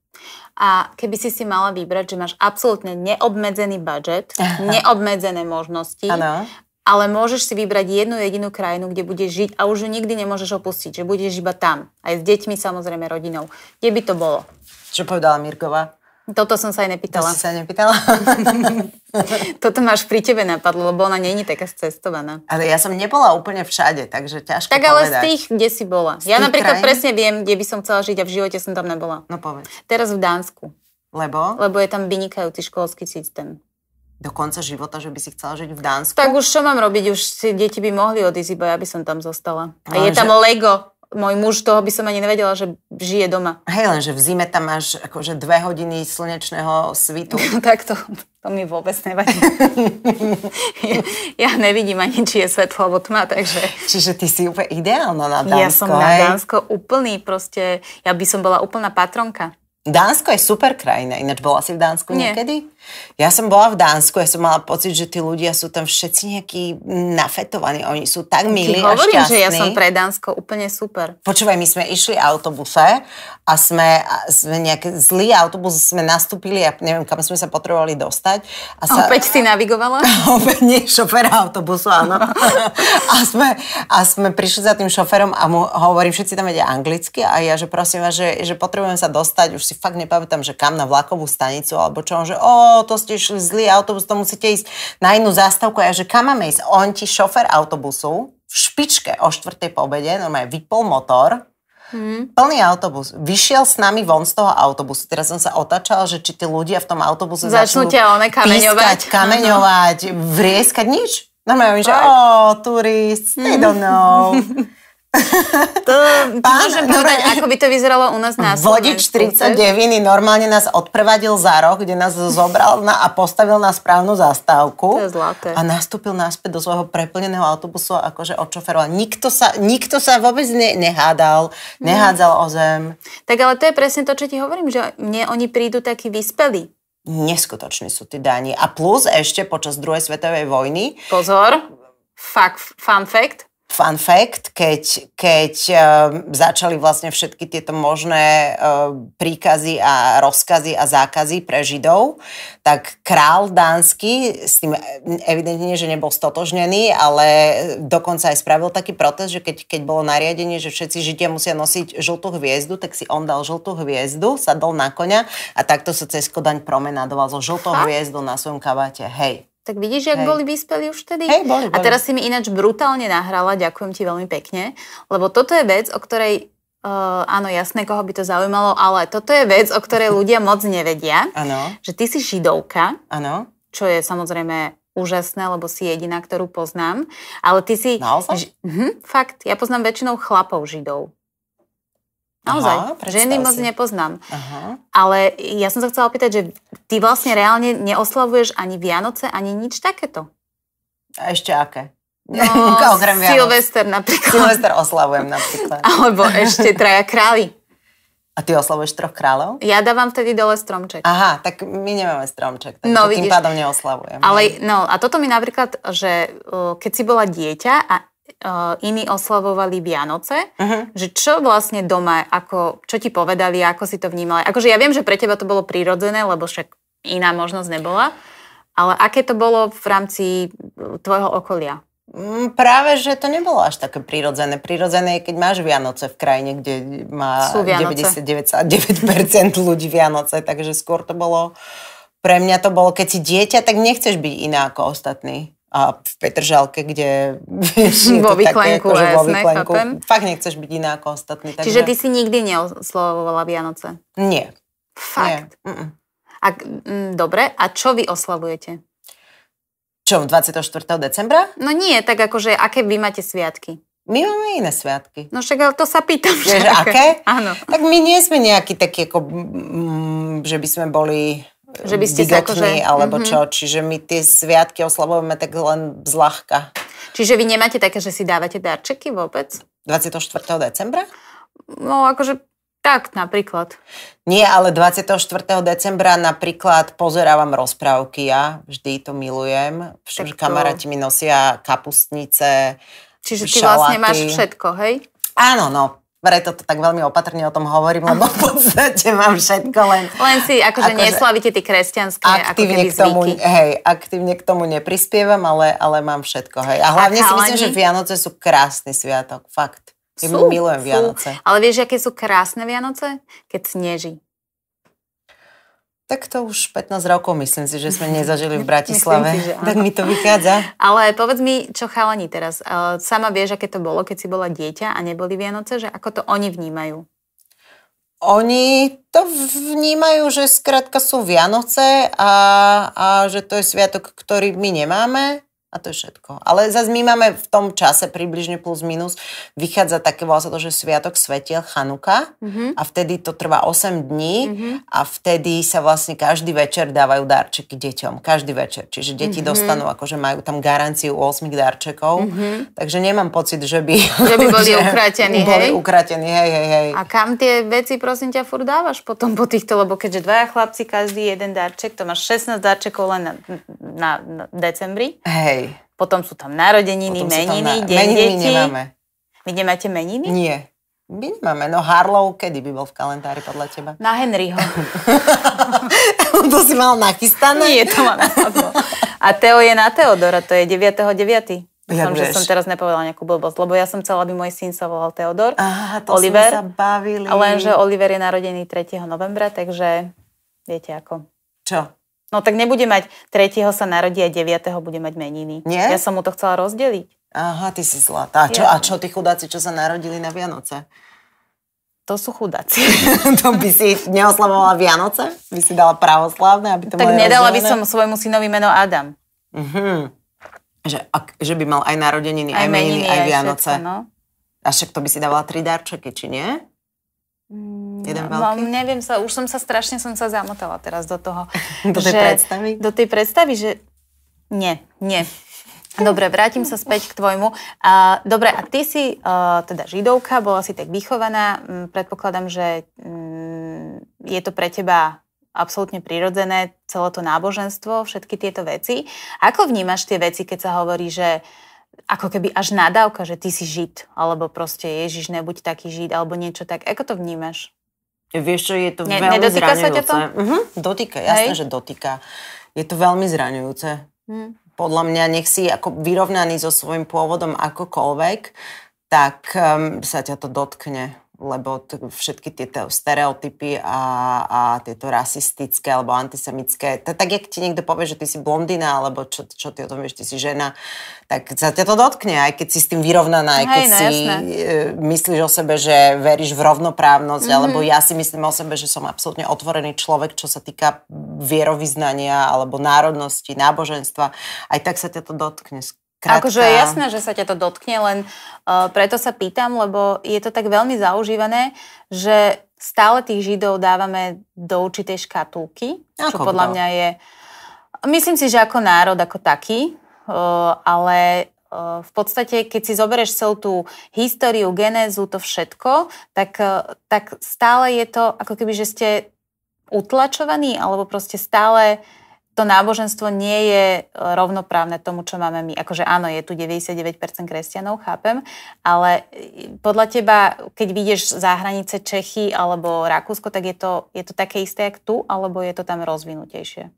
A keby si si mala vybrať, že máš absolútne neobmedzený budget, [laughs] neobmedzené možnosti, ano. ale môžeš si vybrať jednu jedinú krajinu, kde budeš žiť a už ju nikdy nemôžeš opustiť, že budeš iba tam. Aj s deťmi, samozrejme, rodinou. Kde by to bolo? Čo povedala Mirková? Toto som sa aj nepýtala. To si sa nepýtala? [laughs] Toto máš pri tebe napadlo, lebo ona není taká cestovaná. Ale ja som nebola úplne všade, takže ťažko Tak ale povedať. z tých, kde si bola. Z ja napríklad krajín? presne viem, kde by som chcela žiť a v živote som tam nebola. No povedz. Teraz v Dánsku. Lebo? Lebo je tam vynikajúci školský systém. Do konca života, že by si chcela žiť v Dánsku? Tak už čo mám robiť? Už si deti by mohli odísť, iba ja by som tam zostala. A no, je tam že... Lego môj muž, toho by som ani nevedela, že žije doma. Hej, lenže v zime tam máš akože dve hodiny slnečného svitu. No, tak to, to mi vôbec nevadí. [laughs] ja, ja nevidím ani, či je svetlo alebo tma, takže... Čiže ty si úplne ideálna na Dánsko, Ja som hej? na Dánsko úplný proste, ja by som bola úplná patronka. Dánsko je super krajina, ináč bola si v Dánsku Nie. niekedy? Ja som bola v Dánsku, ja som mala pocit, že tí ľudia sú tam všetci nejakí nafetovaní, oni sú tak milí Ty a hovorím, šťastní. že ja som pre Dánsko úplne super. Počúvaj, my sme išli autobuse a sme, a sme nejaký zlý autobus sme nastúpili a neviem, kam sme sa potrebovali dostať. A sa, opäť si navigovala? [laughs] opäť nie, šoféra autobusu, áno. [laughs] a, sme, a sme prišli za tým šoférom a mu hovorím, všetci tam vedia anglicky a ja, že prosím vás, že, že potrebujem sa dostať, už si si fakt nepamätám, že kam na vlakovú stanicu alebo čo, že o, to ste išli zlý autobus, to musíte ísť na inú zástavku a ja, že kam máme ísť? On ti šofer autobusu v špičke o štvrtej po normálne vypol motor, Hmm. Plný autobus. Vyšiel s nami von z toho autobusu. Teraz som sa otačala, že či tí ľudia v tom autobuse začnú, začnú kameňovať, pískať, kameňovať, vrieskať, nič. Normálne, že o, turist, stay hmm. don't know. [laughs] [laughs] To Pán, môžem povedať, no, [laughs] ako by to vyzeralo u nás na Vodič 39 normálne nás odprevadil za rok, kde nás zobral na, a postavil na správnu zastávku. To je zlaté. A nastúpil náspäť do svojho preplneného autobusu akože odšoferoval. Nikto sa, nikto sa vôbec ne, nehádal, mhm. nehádzal mm. o zem. Tak ale to je presne to, čo ti hovorím, že mne oni prídu takí vyspelí neskutoční sú tí Dani. A plus ešte počas druhej svetovej vojny. Pozor, fakt, fun fact, Fun fact, keď, keď uh, začali vlastne všetky tieto možné uh, príkazy a rozkazy a zákazy pre Židov, tak král dánsky s tým eh, evidentne, že nebol stotožnený, ale dokonca aj spravil taký protest, že keď, keď bolo nariadenie, že všetci Židia musia nosiť žltú hviezdu, tak si on dal žltú hviezdu, sadol na konia a takto sa cez Kodaň promenadoval so žltou hviezdou na svojom kabáte. Hej. Tak vidíš, jak Hej. boli vyspelí už vtedy? Hej, boli, boli. A teraz si mi ináč brutálne nahrala, ďakujem ti veľmi pekne, lebo toto je vec, o ktorej Uh, áno, jasné, koho by to zaujímalo, ale toto je vec, o ktorej [laughs] ľudia moc nevedia. Áno. Že ty si židovka, ano. čo je samozrejme úžasné, lebo si jediná, ktorú poznám. Ale ty si... Naozaj? Ži- Mhm, fakt, ja poznám väčšinou chlapov židov. Naozaj, Aha, ženy si. moc nepoznám. Aha. Ale ja som sa chcela opýtať, že ty vlastne reálne neoslavuješ ani Vianoce, ani nič takéto. A ešte aké? No, [laughs] Silvester napríklad. Silvester oslavujem napríklad. [laughs] Alebo ešte Traja králi. A ty oslavuješ troch kráľov? Ja dávam vtedy dole stromček. Aha, tak my nemáme stromček, tak no, vidíš, tým pádom neoslavujem. Ale no, a toto mi napríklad, že keď si bola dieťa a uh, iní oslavovali Vianoce, uh-huh. že čo vlastne doma, ako, čo ti povedali, ako si to vnímala. Akože ja viem, že pre teba to bolo prirodzené, lebo však iná možnosť nebola, ale aké to bolo v rámci e, tvojho okolia? Mm, práve, že to nebolo až také prirodzené. Prirodzené je, keď máš Vianoce v krajine, kde má 90-99% ľudí Vianoce, takže skôr to bolo, pre mňa to bolo, keď si dieťa, tak nechceš byť iná ako ostatní a v Petržalke, kde vieš, vo vyklenku, také, akože vyklenku. Fakt nechceš byť iná ako ostatní. Takže... Čiže ty si nikdy neoslovovala Vianoce? Nie. Fakt? Nie. A, mm, dobre, a čo vy oslavujete? Čo, 24. decembra? No nie, tak akože, aké vy máte sviatky? My máme iné sviatky. No však ale to sa pýtam. Vieš, aké? Áno. Tak my nie sme nejakí takí, ako, mm, mm, že by sme boli že by ste sa akože... alebo mm-hmm. čo. Čiže my tie sviatky oslavujeme tak len zľahka. Čiže vy nemáte také, že si dávate darčeky vôbec? 24. decembra? No, akože tak napríklad. Nie, ale 24. decembra napríklad pozerávam rozprávky, ja vždy to milujem. Všetko. Kamaráti mi nosia kapustnice, Čiže ty šalaty. vlastne máš všetko, hej? Áno, no, preto to tak veľmi opatrne o tom hovorím, lebo v podstate mám všetko len... Len si akože ako neslavíte tie kresťanské aktívne ako k tomu, Hej, aktívne k tomu neprispievam, ale, ale mám všetko. Hej. A hlavne a si myslím, že Vianoce sú krásny sviatok, fakt. Sú, milujem sú. Vianoce. Ale vieš, aké sú krásne Vianoce? Keď sneží. Tak to už 15 rokov myslím si, že sme nezažili v [laughs] Bratislave. si, že tak mi to vychádza. Ale povedz mi, čo chalani teraz. E, sama vieš, aké to bolo, keď si bola dieťa a neboli Vianoce, že ako to oni vnímajú? Oni to vnímajú, že skrátka sú Vianoce a, a že to je sviatok, ktorý my nemáme a to je všetko. Ale zase my máme v tom čase približne plus minus, vychádza také, volá sa to, že Sviatok svetiel Chanuka mm-hmm. a vtedy to trvá 8 dní mm-hmm. a vtedy sa vlastne každý večer dávajú darčeky deťom. Každý večer. Čiže deti mm-hmm. dostanú, akože majú tam garanciu 8 darčekov. Mm-hmm. Takže nemám pocit, že by... [laughs] Že by boli ukratení, ukratení, boli ukratení, hej, hej, hej. A kam tie veci, prosím ťa, furt dávaš potom po týchto, lebo keďže dvaja chlapci, každý jeden darček, to máš 16 darčekov len na, na, na decembri. Hej. Potom sú tam narodeniny, Potom meniny, tam na... deň meniny nemáme. Vy nemáte meniny? Nie. My nemáme. No Harlow kedy by bol v kalendári podľa teba? Na Henryho. [laughs] to si mal nachystané? Nie, to mám A Teo je na Teodora, to je 9.9. Ja som, že som teraz nepovedala nejakú blbosť, lebo ja som chcela, aby môj syn sa volal Teodor. Aha, to Oliver, sme sa bavili. Lenže Oliver je narodený 3. novembra, takže viete ako. Čo? No tak nebude mať, 3. sa narodí a 9. bude mať meniny. Nie? Ja som mu to chcela rozdeliť. Aha, ty si zlatá. Čo, ja. A čo tí chudáci, čo sa narodili na Vianoce? To sú chudáci. [laughs] to by si neoslavovala Vianoce? By si dala pravoslávne, aby to Tak nedala rozdelené? by som svojmu synovi meno Adam. Mhm. Že, ak, že by mal aj narodeniny, aj, aj meniny, aj, aj Vianoce. Všetko, no. A však to by si dávala tri darčeky, či nie? Mm. Jeden no, veľký? No, neviem sa, už som sa strašne som sa zamotala teraz do toho. [laughs] do tej že, predstavy? Do tej predstavy, že nie, nie. Dobre, vrátim sa späť k tvojmu. A, dobre, a ty si uh, teda židovka, bola si tak vychovaná. Predpokladám, že um, je to pre teba absolútne prirodzené, celé to náboženstvo, všetky tieto veci. Ako vnímaš tie veci, keď sa hovorí, že ako keby až nadávka, že ty si žid, alebo proste Ježiš, nebuď taký žid, alebo niečo tak. Ako to vnímaš? Vieš čo, je to ne, veľmi nedotýka zraňujúce. Nedotýka Sa ťa to? Uh-huh. Dotýka, jasné, Hej. že dotýka. Je to veľmi zraňujúce. Hmm. Podľa mňa, nech si ako vyrovnaný so svojím pôvodom akokoľvek, tak um, sa ťa to dotkne lebo t- všetky tieto stereotypy a, a tieto rasistické alebo antisemické, t- tak jak ti niekto povie, že ty si blondina, alebo čo, čo ty o tom vieš, ty si žena, tak sa ťa to dotkne, aj keď si s tým vyrovnaná, aj keď Hej, no, si jasné. E, myslíš o sebe, že veríš v rovnoprávnosť, mm-hmm. alebo ja si myslím o sebe, že som absolútne otvorený človek, čo sa týka vierovýznania alebo národnosti, náboženstva, aj tak sa ťa to dotkne Krátka. Akože je jasné, že sa ťa to dotkne, len uh, preto sa pýtam, lebo je to tak veľmi zaužívané, že stále tých Židov dávame do určitej škatulky, ako čo podľa kdo? mňa je... Myslím si, že ako národ, ako taký, uh, ale uh, v podstate, keď si zoberieš celú tú históriu, genézu, to všetko, tak, uh, tak stále je to ako keby, že ste utlačovaní, alebo proste stále uh, to náboženstvo nie je e, rovnoprávne tomu, čo máme my. Akože áno, je tu 99% kresťanov, chápem, ale e, podľa teba, keď vidieš za hranice Čechy alebo Rakúsko, tak je to, je to také isté, jak tu, alebo je to tam rozvinutejšie?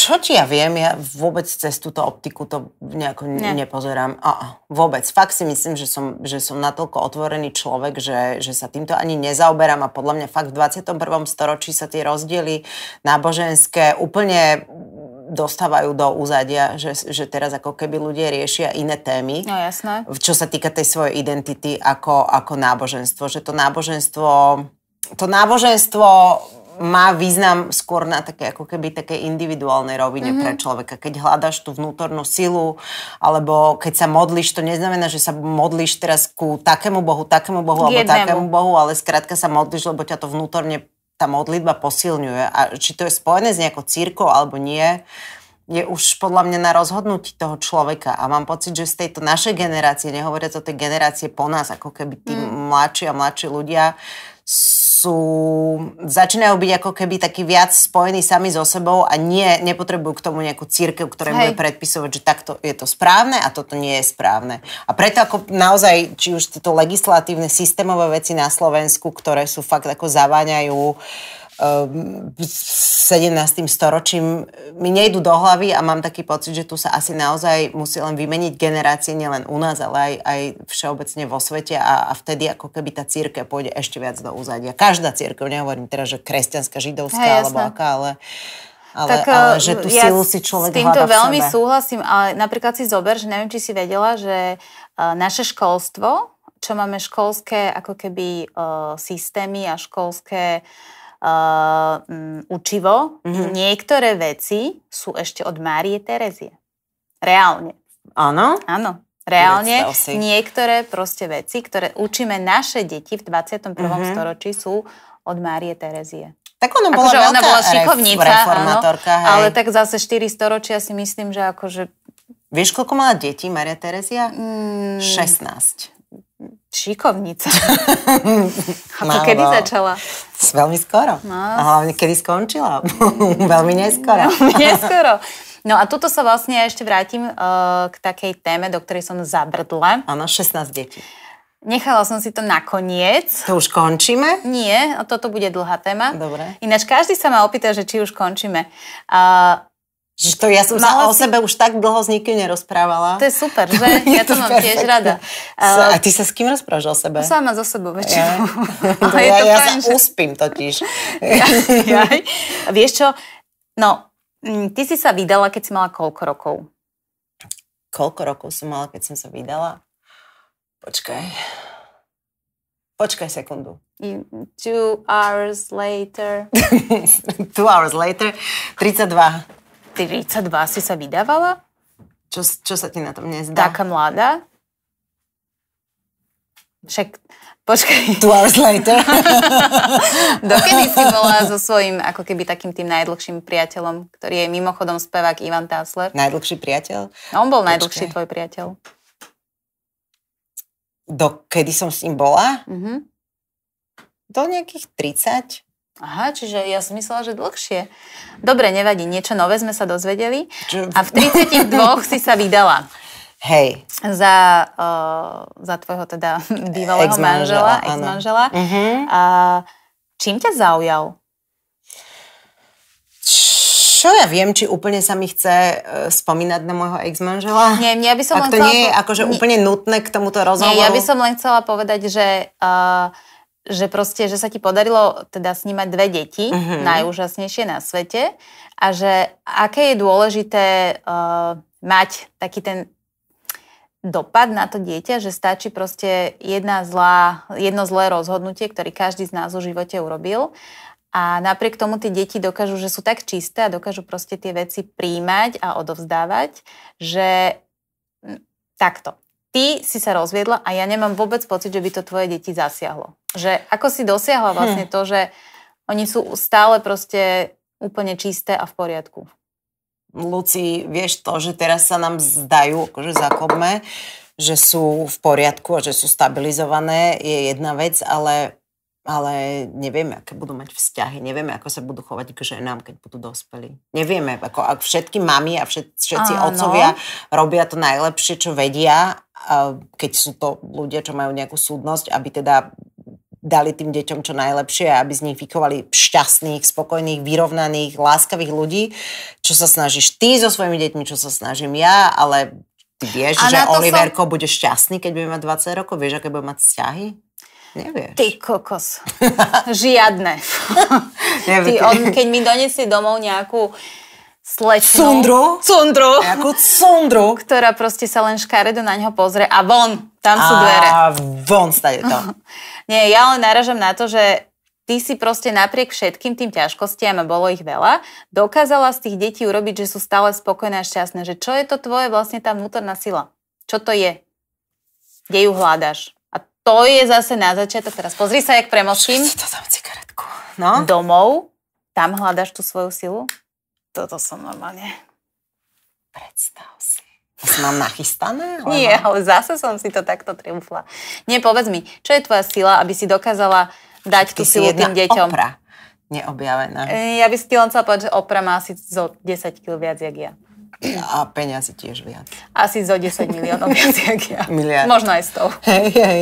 Čo ti ja viem, ja vôbec cez túto optiku to nejako ne. nepozerám. A, vôbec. Fakt si myslím, že som, že som natoľko otvorený človek, že, že sa týmto ani nezaoberám a podľa mňa fakt v 21. storočí sa tie rozdiely náboženské úplne dostávajú do úzadia, že, že teraz ako keby ľudia riešia iné témy. No jasné. Čo sa týka tej svojej identity ako, ako náboženstvo. Že to náboženstvo to náboženstvo má význam skôr na také ako keby také individuálnej rovine mm-hmm. pre mhm. človeka. Keď hľadaš tú vnútornú silu, alebo keď sa modlíš, to neznamená, že sa modlíš teraz ku takému bohu, takému bohu, Jednému. alebo takému bohu, ale skrátka sa modlíš, lebo ťa to vnútorne tá modlitba posilňuje. A či to je spojené s nejakou církou alebo nie, je už podľa mňa na rozhodnutí toho človeka a mám pocit, že z tejto našej generácie, nehovoriac o tej generácie po nás, ako keby tí mm. mladší a mladší ľudia sú, začínajú byť ako keby taký viac spojení sami so sebou a nie, nepotrebujú k tomu nejakú církev, ktorá bude predpisovať, že takto je to správne a toto nie je správne. A preto ako naozaj, či už tieto legislatívne systémové veci na Slovensku, ktoré sú fakt ako zaváňajú uh, 17. storočím mi nejdu do hlavy a mám taký pocit, že tu sa asi naozaj musí len vymeniť generácie nielen u nás, ale aj, aj všeobecne vo svete a, a vtedy ako keby tá církev pôjde ešte viac do úzadia. Každá církev, nehovorím teraz, že kresťanská, židovská hey, alebo aká, ale... Ale, tak, ale eh, že tú ja silu si človek s týmto veľmi sebe. súhlasím, ale napríklad si zober, že neviem, či si vedela, že eh, naše školstvo, čo máme školské ako keby eh, systémy a školské uh, uh, mm, učivo. Mm-hmm. Niektoré veci sú ešte od Márie Terezie. Reálne. Áno? Áno. Reálne niektoré proste veci, ktoré učíme naše deti v 21. Mm-hmm. storočí sú od Márie Terezie. Tak akože ona bola, ako, ona bola šikovnica, áno, hej. ale tak zase 4 storočia si myslím, že akože... Vieš, koľko mala detí Maria Terezia? Mm. 16 šikovnica. [laughs] A to no, kedy no. začala? Veľmi skoro. No. A hlavne kedy skončila? [laughs] veľmi neskoro. Veľmi no, neskoro. No a tuto sa vlastne ešte vrátim uh, k takej téme, do ktorej som zabrdla. Áno, 16 detí. Nechala som si to nakoniec. To už končíme? Nie, toto bude dlhá téma. Dobre. Ináč každý sa ma opýta, že či už končíme. Uh, že to ja som no sa o si... sebe už tak dlho s nikým nerozprávala. To je super, že? [laughs] ja to, mám perfektné. tiež rada. Ale... A ty sa s kým rozprávaš o sebe? Sama so sebou väčšinou. Ja, [laughs] ja, to ja fajn, sa že... uspím totiž. ja, [laughs] ja. Vieš čo? No, mm, ty si sa vydala, keď si mala koľko rokov? Koľko rokov som mala, keď som sa vydala? Počkaj. Počkaj sekundu. Two hours later. Two hours later. 32. 32 si sa vydávala? Čo, čo sa ti na tom nezdá? Taká mladá? Však, počkaj. Two hours later. Dokedy si bola so svojím, ako keby takým tým najdlhším priateľom, ktorý je mimochodom spevák Ivan Tásler? Najdlhší priateľ? No, on bol počkej. najdlhší tvoj priateľ. Do kedy som s ním bola? Mm-hmm. Do nejakých 30. Aha, čiže ja som myslela, že dlhšie. Dobre, nevadí, niečo nové sme sa dozvedeli. A v 32 si sa vydala. Hej. Za, uh, za tvojho teda bývalého ex-manžela. manžela, ex manžela Uh-huh. Mhm. A čím ťa zaujal? Čo ja viem, či úplne sa mi chce e, spomínať na môjho ex-manžela? Nie, ja by som Ak len to chcela... nie je akože nie, úplne nutné k tomuto rozhovoru. Nie, ja by som len chcela povedať, že uh, že proste, že sa ti podarilo teda snímať dve deti, uh-huh. najúžasnejšie na svete, a že aké je dôležité uh, mať taký ten dopad na to dieťa, že stačí proste jedna zlá, jedno zlé rozhodnutie, ktoré každý z nás v živote urobil. A napriek tomu tie deti dokážu, že sú tak čisté a dokážu proste tie veci príjmať a odovzdávať, že mm, takto ty si sa rozviedla a ja nemám vôbec pocit, že by to tvoje deti zasiahlo. Že ako si dosiahla hm. vlastne to, že oni sú stále proste úplne čisté a v poriadku. Luci, vieš to, že teraz sa nám zdajú, akože zakopme, že sú v poriadku a že sú stabilizované, je jedna vec, ale ale nevieme, aké budú mať vzťahy, nevieme, ako sa budú chovať k ženám, keď budú dospelí. Nevieme, ako ak všetky mami a všet, všetci Áno. otcovia robia to najlepšie, čo vedia, keď sú to ľudia, čo majú nejakú súdnosť, aby teda dali tým deťom čo najlepšie a aby z nich vychovali šťastných, spokojných, vyrovnaných, láskavých ľudí, čo sa snažíš ty so svojimi deťmi, čo sa snažím ja, ale ty vieš, a že Oliverko som... bude šťastný, keď bude mať 20 rokov, vieš, aké bude mať vzťahy? Nevieš. Ty kokos. [laughs] Žiadne. [laughs] Ty, on, keď mi donesie domov nejakú slečnú... Sundru? Sundru. Nejakú sundru. [laughs] Ktorá proste sa len škaredo na ňo pozrie a von, tam sú a dvere. A von stade to. Nie, ja len naražam na to, že ty si proste napriek všetkým tým ťažkostiam, a bolo ich veľa, dokázala z tých detí urobiť, že sú stále spokojné a šťastné. Že čo je to tvoje vlastne tá vnútorná sila? Čo to je? Kde ju hľadaš? to je zase na začiatok. Teraz pozri sa, jak Čo Si to cigaretku. No. Domov. Tam hľadaš tú svoju silu. Toto som normálne. Predstav si. Asi mám nachystané? Ale... Nie, no. ale zase som si to takto triumfla. Nie, povedz mi, čo je tvoja sila, aby si dokázala dať Ty tú silu tým deťom? Opra neobjavená. Ja by si len chcela povedať, že Opra má asi zo 10 kg viac, jak ja. A peniazy tiež viac. Asi zo 10 miliónov viac, jak ja. Miliard. Možno aj 100. Hej, hej.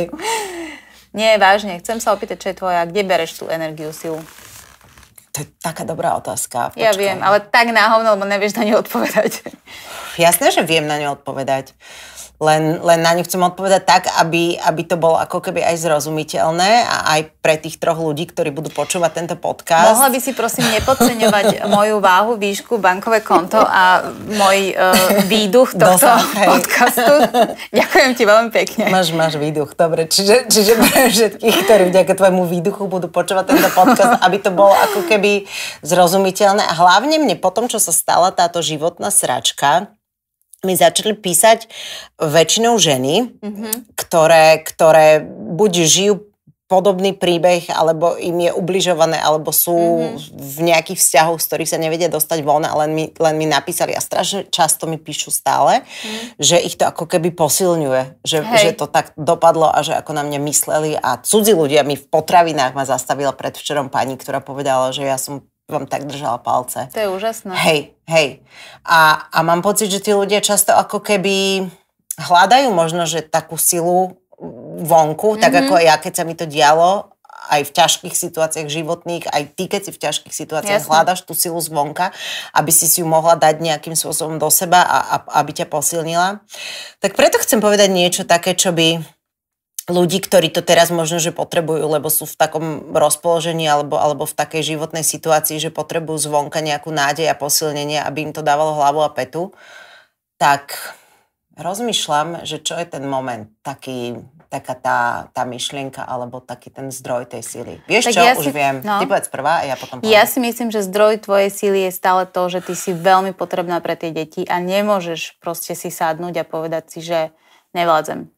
Nie, vážne, chcem sa opýtať, čo je tvoja, kde bereš tú energiu, silu? To je taká dobrá otázka. Počkaj. Ja viem, ale tak náhovno, lebo nevieš na ňu odpovedať. Jasné, že viem na ňu odpovedať. Len, len na ňu chcem odpovedať tak, aby, aby to bolo ako keby aj zrozumiteľné a aj pre tých troch ľudí, ktorí budú počúvať tento podcast. Mohla by si prosím nepodceňovať [laughs] moju váhu, výšku, bankové konto a môj uh, výduch tohto Dosa, podcastu. [laughs] Ďakujem ti veľmi pekne. Máš, máš výduch, dobre. Čiže, čiže pre všetkých, ktorí vďaka tvojmu výduchu budú počúvať tento podcast, aby to bolo ako keby zrozumiteľné. A hlavne mne po tom, čo sa stala táto životná sračka, mi začali písať väčšinou ženy, mm-hmm. ktoré, ktoré buď žijú podobný príbeh, alebo im je ubližované, alebo sú mm-hmm. v nejakých vzťahoch, z ktorých sa nevedia dostať von a len mi, len mi napísali a strašne často mi píšu stále, mm že ich to ako keby posilňuje, že, že to tak dopadlo a že ako na mňa mysleli a cudzí ľudia mi v potravinách ma zastavila predvčerom pani, ktorá povedala, že ja som vám tak držala palce. To je úžasné. Hej, hej. A, a mám pocit, že tí ľudia často ako keby hľadajú možno, že takú silu vonku, mm-hmm. tak ako mhm. ja, keď sa mi to dialo, aj v ťažkých situáciách životných, aj ty, keď si v ťažkých situáciách Jasne. hľadaš tú silu zvonka, aby si si ju mohla dať nejakým spôsobom do seba a, a aby ťa posilnila. Tak preto chcem povedať niečo také, čo by ľudí, ktorí to teraz možno, že potrebujú, lebo sú v takom rozpoložení alebo, alebo v takej životnej situácii, že potrebujú zvonka nejakú nádej a posilnenie, aby im to dávalo hlavu a petu, tak rozmýšľam, že čo je ten moment, taký, taká tá, tá myšlienka alebo taký ten zdroj tej síly. Vieš tak čo, ja už si, viem. No. Ty povedz prvá a ja potom poviem. Ja si myslím, že zdroj tvojej síly je stále to, že ty si veľmi potrebná pre tie deti a nemôžeš proste si sadnúť a povedať si, že nevládzem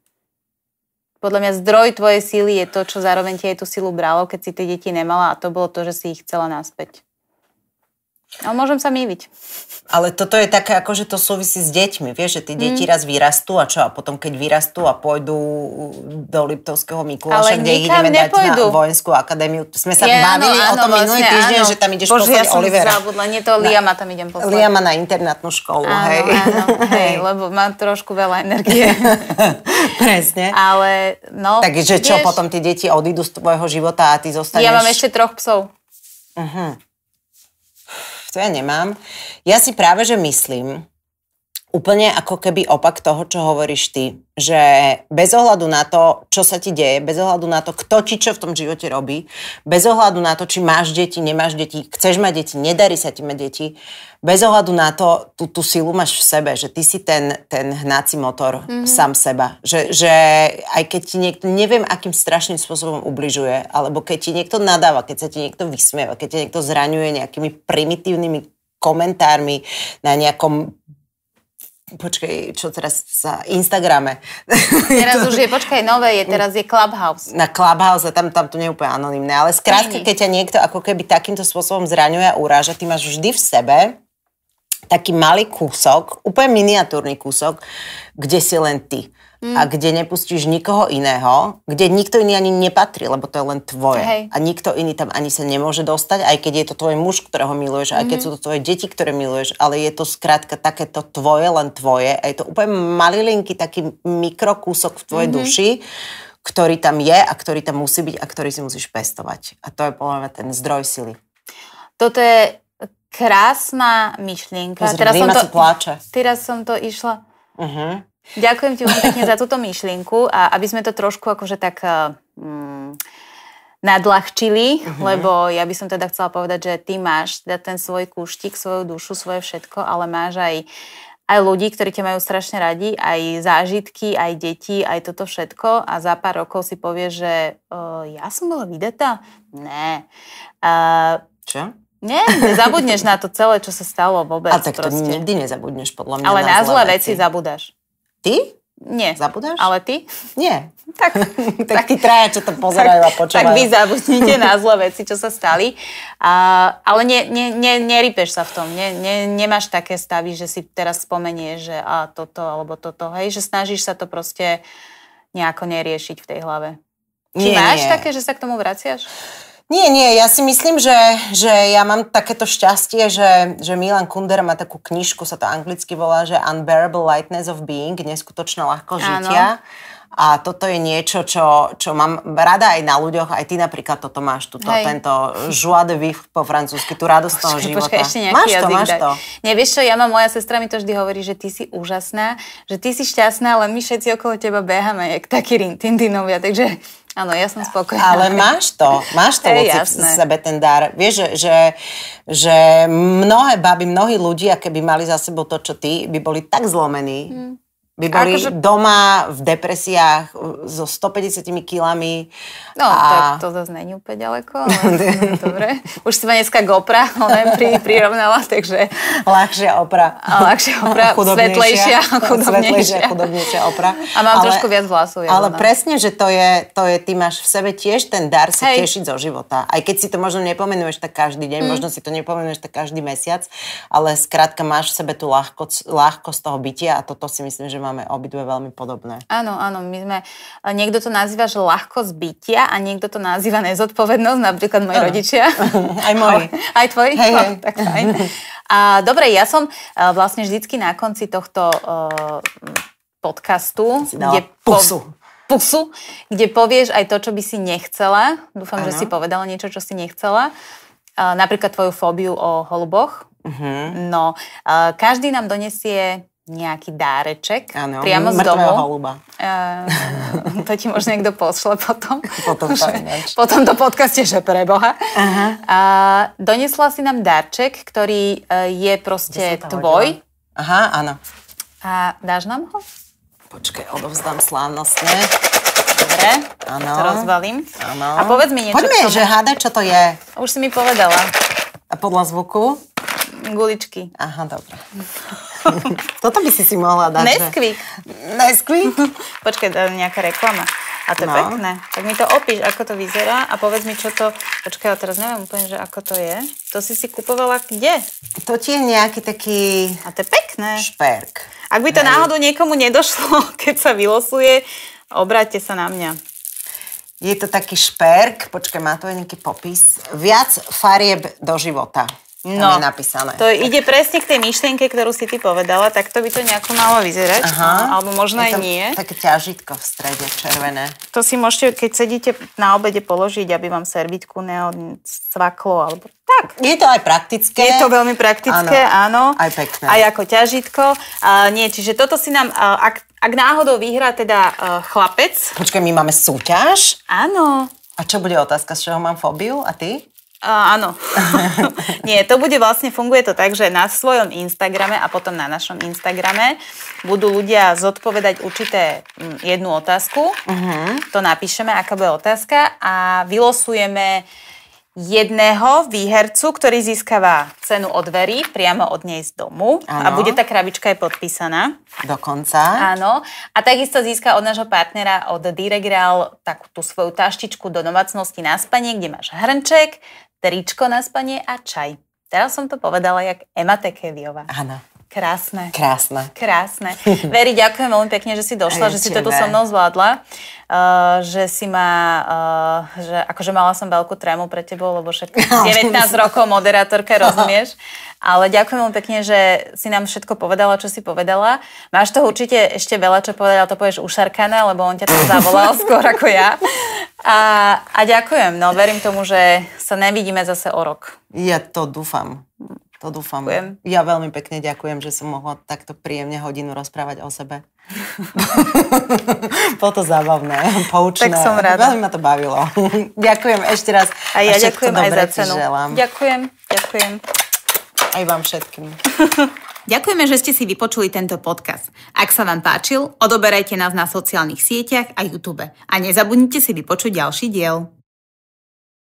podľa mňa zdroj tvojej síly je to, čo zároveň ti aj tú silu bralo, keď si tie deti nemala a to bolo to, že si ich chcela naspäť. Ale no, môžem sa míliť. Ale toto je také, ako že to súvisí s deťmi. Vieš, že tí mm. deti mm. raz vyrastú a čo? A potom, keď vyrastú a pôjdu do Liptovského Mikuláša, Ale kde ich ideme nepôjdu. dať na vojenskú akadémiu. Sme sa je, no, bavili áno, o tom vlastne, minulý týždeň, áno. že tam ideš Bože, ja som Olivera. zabudla, nie to Liama tam idem poslať. Liama na internátnu školu, áno, hej. Áno, hej, [laughs] lebo má trošku veľa energie. [laughs] Presne. Ale, no, Takže čo, vieš, potom tie deti odídu z tvojho života a ty zostaneš... Ja mám ešte troch psov. Uh-huh to ja nemám. Ja si práve, že myslím, úplne ako keby opak toho, čo hovoríš ty. Že bez ohľadu na to, čo sa ti deje, bez ohľadu na to, kto ti čo v tom živote robí, bez ohľadu na to, či máš deti, nemáš deti, chceš mať deti, nedarí sa ti mať deti, bez ohľadu na to, tú, tú silu máš v sebe, že ty si ten, ten hnací motor mm-hmm. sám seba. Že, že aj keď ti niekto, neviem akým strašným spôsobom ubližuje, alebo keď ti niekto nadáva, keď sa ti niekto vysmieva, keď ťa niekto zraňuje nejakými primitívnymi komentármi na nejakom Počkej, čo teraz sa... Instagrame. [laughs] Teraz už je, počkaj, nové je, teraz je Clubhouse. Na Clubhouse, tam, tam to nie je úplne anonimné. Ale skrátka, keď ťa niekto ako keby takýmto spôsobom zraňuje a uráža, ty máš vždy v sebe taký malý kúsok, úplne miniatúrny kúsok, kde si len ty mm. a kde nepustíš nikoho iného, kde nikto iný ani nepatrí, lebo to je len tvoje. Hej. A nikto iný tam ani sa nemôže dostať, aj keď je to tvoj muž, ktorého miluješ, mm. aj keď mhm. sú to tvoje deti, ktoré miluješ, ale je to skrátka takéto tvoje, len tvoje. A je to úplne malilinky, taký mikrokúsok v tvojej mm-hmm. duši, ktorý tam je a ktorý tam musí byť a ktorý si musíš pestovať. A to je podľa mňa ten zdroj sily. Toto je krásna myšlienka. Pozri, teraz som to, pláče. Teraz som to išla. Uh-huh. Ďakujem ti pekne za túto myšlienku a aby sme to trošku akože tak... Eh, mm, nadľahčili, uh-huh. lebo ja by som teda chcela povedať, že ty máš teda ten svoj kúštik, svoju dušu, svoje všetko, ale máš aj, aj ľudí, ktorí ťa majú strašne radi, aj zážitky, aj deti, aj toto všetko a za pár rokov si povie, že uh, ja som bola vydetá? Ne. Uh, Čo? Nie, nezabudneš na to celé, čo sa stalo vôbec. A tak to proste. nikdy nezabudneš, podľa mňa. Ale na, zlé veci zabudáš. Ty? Nie. Zabudáš? Ale ty? Nie. [laughs] Tak, [laughs] tak tí traja, čo to pozerajú tak, a počúvajú. Tak vy zabudnite na zlé veci, čo sa stali. A, ale ne, ne, ne, nerypeš sa v tom. Ne, ne, nemáš také stavy, že si teraz spomenieš, že a toto alebo toto. Hej, že snažíš sa to proste nejako neriešiť v tej hlave. Či nie, máš nie. také, že sa k tomu vraciaš? Nie, nie, ja si myslím, že, že ja mám takéto šťastie, že, že Milan Kundera má takú knižku, sa to anglicky volá, že Unbearable Lightness of Being, neskutočná ľahkosť Áno. žitia. A toto je niečo, čo, čo mám rada aj na ľuďoch. Aj ty napríklad toto máš, tuto, tento joie de vivre po francúzsky, tú radosť počkej, toho života. Počkej, ešte máš to, máš to. Nie, vieš čo, ja mám, moja sestra mi to vždy hovorí, že ty si úžasná, že ty si šťastná, len my všetci okolo teba behame, jak takí rintindinovia, takže Áno, ja som spokojná. Ale máš to, máš to hey, v sebe ten dar. Vieš, že, že, že mnohé baby, mnohí ľudia, keby mali za sebou to, čo ty, by boli tak zlomení, hmm by boli akože... doma v depresiách so 150 kilami. No, a... to, to zase není úplne ďaleko, ale [laughs] dobre. Už si ma dneska gopra ona pri, prirovnala, takže... Ľahšia opra. A ľahšia opra, [laughs] chudobnejšia, svetlejšia, chudobnejšia. Svetlejšia, chudobnejšia opra. A mám ale, trošku viac vlasov. ale ona. presne, že to je, to je, ty máš v sebe tiež ten dar sa Hej. tešiť zo života. Aj keď si to možno nepomenuješ tak každý deň, mm. možno si to nepomenuješ tak každý mesiac, ale skrátka máš v sebe tú ľahkosť, ľahkosť toho bytia a toto si myslím, že má máme obidve veľmi podobné. Áno, áno, my sme, eh, niekto to nazýva, že ľahkosť bytia a niekto to nazýva nezodpovednosť, napríklad moji rodičia. [laughs] Aj moji. [laughs] Aj tvoji? Hej, no, hej. No, tak fajn. A dobre, ja som eh, vlastne vždycky na konci tohto uh, podcastu, kde pusu. Po, pusu, kde povieš aj to, čo by si nechcela. Dúfam, ano. že si povedala niečo, čo si nechcela. Uh, napríklad tvoju fóbiu o holuboch. Uh-huh. No, uh, každý nám donesie nejaký dáreček ano, priamo z domu. holuba. Uh, [laughs] to ti možno niekto pošle potom. potom, to potom to podcaste, že preboha. Aha. Uh, donesla si nám dárček, ktorý eh, je proste tvoj. Hodila. Aha, áno. A dáš nám ho? Počkaj, odovzdám slávnostne. Dobre, ano. to rozbalím. Ano. A povedz mi niečo. Poďme, že hádaj, čo to je. Už si mi povedala. A podľa zvuku? guličky. Aha, dobre. [laughs] Toto by si si mohla dať. Nesquik. Že... Nesquik? [laughs] Počkaj, nejaká reklama. A to je no. pekné. Tak mi to opíš, ako to vyzerá a povedz mi, čo to... Počkaj, ale teraz neviem úplne, že ako to je. To si si kupovala kde? To ti je nejaký taký... A to je pekné. Šperk. Ak by to Hej. náhodou niekomu nedošlo, [laughs] keď sa vylosuje, obráťte sa na mňa. Je to taký šperk, počkaj, má to aj nejaký popis. Viac farieb do života. No, je napísané. to ide presne k tej myšlienke, ktorú si ty povedala, tak to by to nejako malo vyzerať, Aha. alebo možno aj nie. Také ťažitko v strede, červené. To si môžete, keď sedíte na obede, položiť, aby vám servitku neodsvaklo, alebo tak. Je to aj praktické. Je to veľmi praktické, áno. áno. Aj pekné. Aj ako ťažitko. Uh, nie, čiže toto si nám, uh, ak, ak náhodou vyhrá teda uh, chlapec... Počkaj, my máme súťaž? Áno. A čo bude otázka, z čoho mám fóbiu? A ty? A, áno. [laughs] Nie, to bude vlastne, funguje to tak, že na svojom Instagrame a potom na našom Instagrame budú ľudia zodpovedať určité mm, jednu otázku. Uh-huh. To napíšeme, aká bude otázka a vylosujeme jedného výhercu, ktorý získava cenu od Very priamo od nej z domu. Ano. A bude tá krabička aj podpísaná. Dokonca. Áno. A takisto získa od nášho partnera od Diregral takú tú svoju taštičku do domácnosti na spanie, kde máš hrnček, tričko na spanie a čaj. Teraz som to povedala jak Ema Tekeviová. Áno. Krásne. Krásne. Krásne. [laughs] Veri, ďakujem veľmi pekne, že si došla, že si toto so mnou zvládla. Uh, že si ma, uh, že akože mala som veľkú trému pre tebou, lebo však 19 [laughs] no. rokov moderátorka, [laughs] rozumieš? Ale ďakujem veľmi pekne, že si nám všetko povedala, čo si povedala. Máš to určite ešte veľa, čo povedala, to povieš ušarkané, lebo on ťa to zavolal skôr ako ja. A, a ďakujem, no verím tomu, že sa nevidíme zase o rok. Ja to dúfam. To dúfam. Ďakujem. Ja veľmi pekne ďakujem, že som mohla takto príjemne hodinu rozprávať o sebe. [laughs] Bolo to zábavné, poučné. Tak som rada. Veľmi ma to bavilo. ďakujem ešte raz. A ja a ďakujem aj za cenu. Želám. Ďakujem, ďakujem. Aj vám všetkým. [laughs] Ďakujeme, že ste si vypočuli tento podcast. Ak sa vám páčil, odoberajte nás na sociálnych sieťach a YouTube. A nezabudnite si vypočuť ďalší diel.